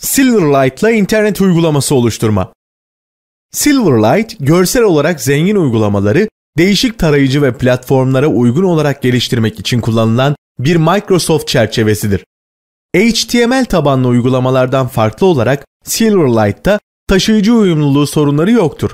Silverlight'la internet uygulaması oluşturma. Silverlight, görsel olarak zengin uygulamaları değişik tarayıcı ve platformlara uygun olarak geliştirmek için kullanılan bir Microsoft çerçevesidir. HTML tabanlı uygulamalardan farklı olarak Silverlight'ta taşıyıcı uyumluluğu sorunları yoktur.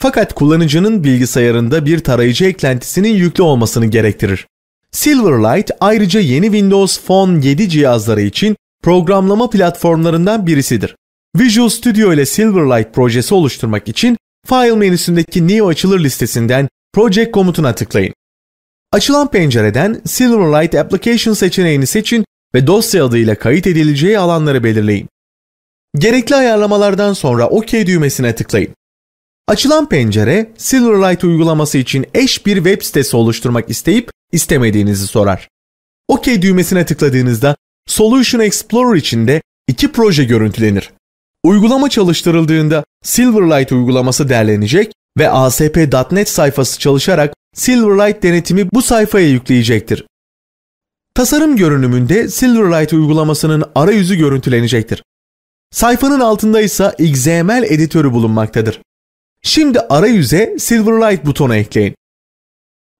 Fakat kullanıcının bilgisayarında bir tarayıcı eklentisinin yüklü olmasını gerektirir. Silverlight ayrıca yeni Windows Phone 7 cihazları için programlama platformlarından birisidir. Visual Studio ile Silverlight projesi oluşturmak için File menüsündeki New açılır listesinden Project komutuna tıklayın. Açılan pencereden Silverlight Application seçeneğini seçin ve dosya adıyla kayıt edileceği alanları belirleyin. Gerekli ayarlamalardan sonra OK düğmesine tıklayın. Açılan pencere Silverlight uygulaması için eş bir web sitesi oluşturmak isteyip istemediğinizi sorar. OK düğmesine tıkladığınızda Solution Explorer içinde iki proje görüntülenir. Uygulama çalıştırıldığında Silverlight uygulaması derlenecek ve ASP.NET sayfası çalışarak Silverlight denetimi bu sayfaya yükleyecektir. Tasarım görünümünde Silverlight uygulamasının arayüzü görüntülenecektir. Sayfanın altında ise XML editörü bulunmaktadır. Şimdi arayüze Silverlight butonu ekleyin.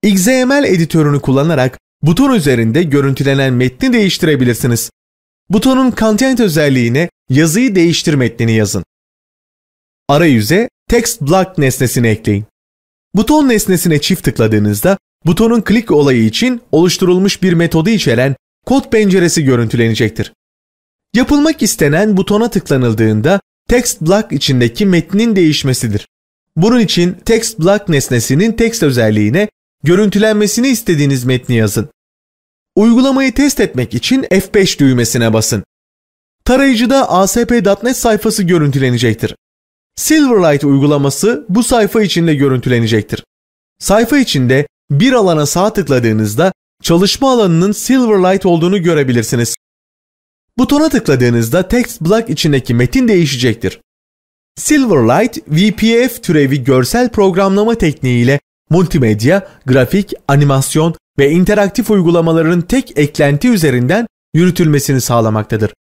XML editörünü kullanarak Buton üzerinde görüntülenen metni değiştirebilirsiniz. Butonun content özelliğine yazıyı değiştir metnini yazın. Arayüze text block nesnesini ekleyin. Buton nesnesine çift tıkladığınızda butonun klik olayı için oluşturulmuş bir metodu içeren kod penceresi görüntülenecektir. Yapılmak istenen butona tıklanıldığında text block içindeki metnin değişmesidir. Bunun için text block nesnesinin text özelliğine Görüntülenmesini istediğiniz metni yazın. Uygulamayı test etmek için F5 düğmesine basın. Tarayıcıda ASP.NET sayfası görüntülenecektir. Silverlight uygulaması bu sayfa içinde görüntülenecektir. Sayfa içinde bir alana sağ tıkladığınızda çalışma alanının Silverlight olduğunu görebilirsiniz. Butona tıkladığınızda text block içindeki metin değişecektir. Silverlight, VPF türevi görsel programlama tekniğiyle multimedya, grafik, animasyon ve interaktif uygulamaların tek eklenti üzerinden yürütülmesini sağlamaktadır.